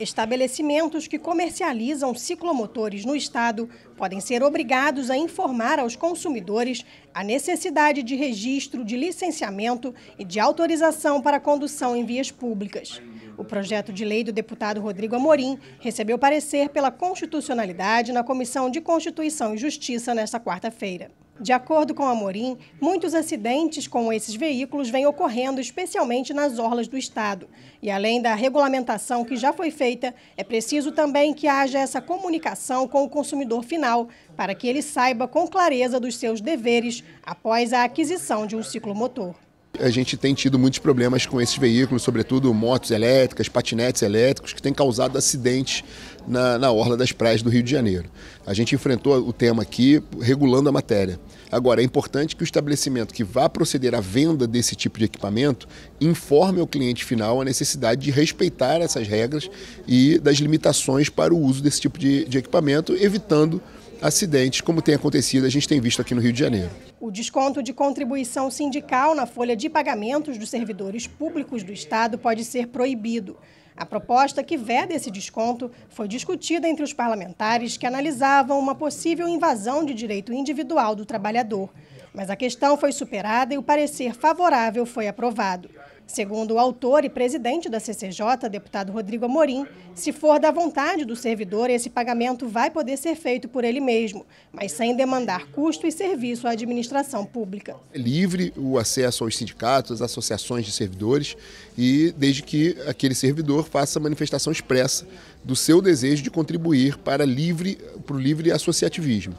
Estabelecimentos que comercializam ciclomotores no estado podem ser obrigados a informar aos consumidores a necessidade de registro, de licenciamento e de autorização para condução em vias públicas. O projeto de lei do deputado Rodrigo Amorim recebeu parecer pela constitucionalidade na Comissão de Constituição e Justiça nesta quarta-feira. De acordo com Amorim, muitos acidentes com esses veículos vêm ocorrendo, especialmente nas orlas do Estado. E além da regulamentação que já foi feita, é preciso também que haja essa comunicação com o consumidor final, para que ele saiba com clareza dos seus deveres após a aquisição de um ciclomotor a gente tem tido muitos problemas com esses veículos, sobretudo motos elétricas, patinetes elétricos, que têm causado acidentes na, na orla das praias do Rio de Janeiro. A gente enfrentou o tema aqui regulando a matéria. Agora, é importante que o estabelecimento que vá proceder à venda desse tipo de equipamento informe ao cliente final a necessidade de respeitar essas regras e das limitações para o uso desse tipo de, de equipamento, evitando acidentes, como tem acontecido, a gente tem visto aqui no Rio de Janeiro. O desconto de contribuição sindical na folha de pagamentos dos servidores públicos do Estado pode ser proibido. A proposta que veda esse desconto foi discutida entre os parlamentares que analisavam uma possível invasão de direito individual do trabalhador. Mas a questão foi superada e o parecer favorável foi aprovado. Segundo o autor e presidente da CCJ, deputado Rodrigo Amorim, se for da vontade do servidor, esse pagamento vai poder ser feito por ele mesmo, mas sem demandar custo e serviço à administração pública. É livre o acesso aos sindicatos, às associações de servidores e desde que aquele servidor faça manifestação expressa do seu desejo de contribuir para, livre, para o livre associativismo.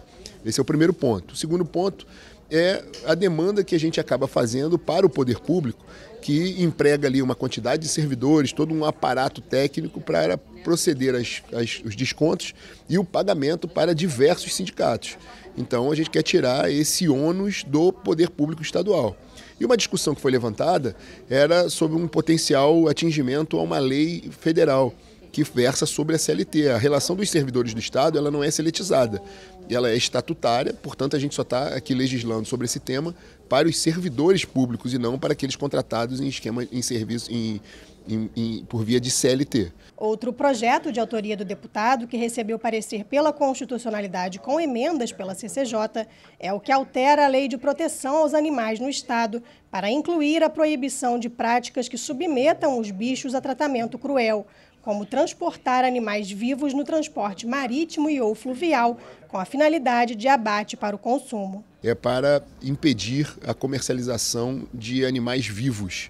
Esse é o primeiro ponto. O segundo ponto é a demanda que a gente acaba fazendo para o poder público, que emprega ali uma quantidade de servidores, todo um aparato técnico para proceder às, os descontos e o pagamento para diversos sindicatos. Então a gente quer tirar esse ônus do poder público estadual. E uma discussão que foi levantada era sobre um potencial atingimento a uma lei federal que versa sobre a CLT. A relação dos servidores do Estado ela não é seletizada, ela é estatutária, portanto a gente só está aqui legislando sobre esse tema para os servidores públicos e não para aqueles contratados em esquema em serviço em, em, em, por via de CLT. Outro projeto de autoria do deputado, que recebeu parecer pela constitucionalidade com emendas pela CCJ, é o que altera a Lei de Proteção aos Animais no Estado para incluir a proibição de práticas que submetam os bichos a tratamento cruel como transportar animais vivos no transporte marítimo e ou fluvial, com a finalidade de abate para o consumo. É para impedir a comercialização de animais vivos.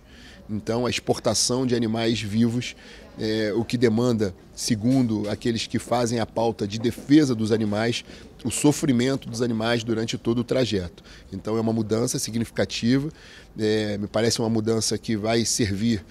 Então, a exportação de animais vivos, é, o que demanda, segundo aqueles que fazem a pauta de defesa dos animais, o sofrimento dos animais durante todo o trajeto. Então, é uma mudança significativa, é, me parece uma mudança que vai servir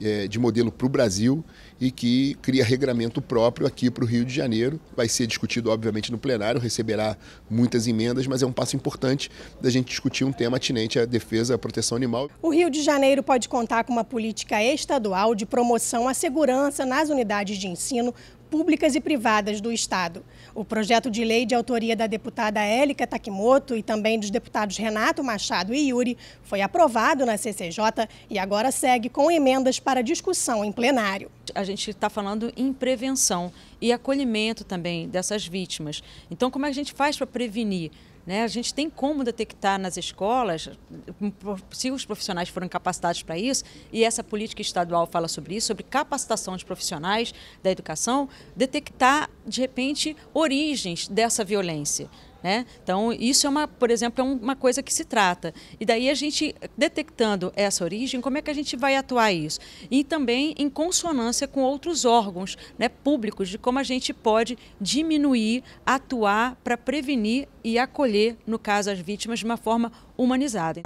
é, de modelo para o Brasil e que cria regramento próprio aqui para o Rio de Janeiro. Vai ser discutido, obviamente, no plenário, receberá muitas emendas, mas é um passo importante da gente discutir um tema atinente à defesa à proteção animal. O Rio de Janeiro pode contar com uma política estadual de promoção à segurança nas unidades de ensino públicas e privadas do Estado. O projeto de lei de autoria da deputada Élica Takimoto e também dos deputados Renato Machado e Yuri foi aprovado na CCJ e agora segue com emendas para discussão em plenário. A gente está falando em prevenção e acolhimento também dessas vítimas. Então, como é que a gente faz para prevenir? Né? A gente tem como detectar nas escolas, hum, se os profissionais foram capacitados para isso, e essa política estadual fala sobre isso, sobre capacitação de profissionais da educação, detectar, de repente, origens dessa violência. Né? Então, isso é uma, por exemplo, é uma coisa que se trata. E daí a gente, detectando essa origem, como é que a gente vai atuar isso? E também em consonância com outros órgãos né, públicos, de como a gente pode diminuir, atuar para prevenir e acolher, no caso, as vítimas de uma forma humanizada.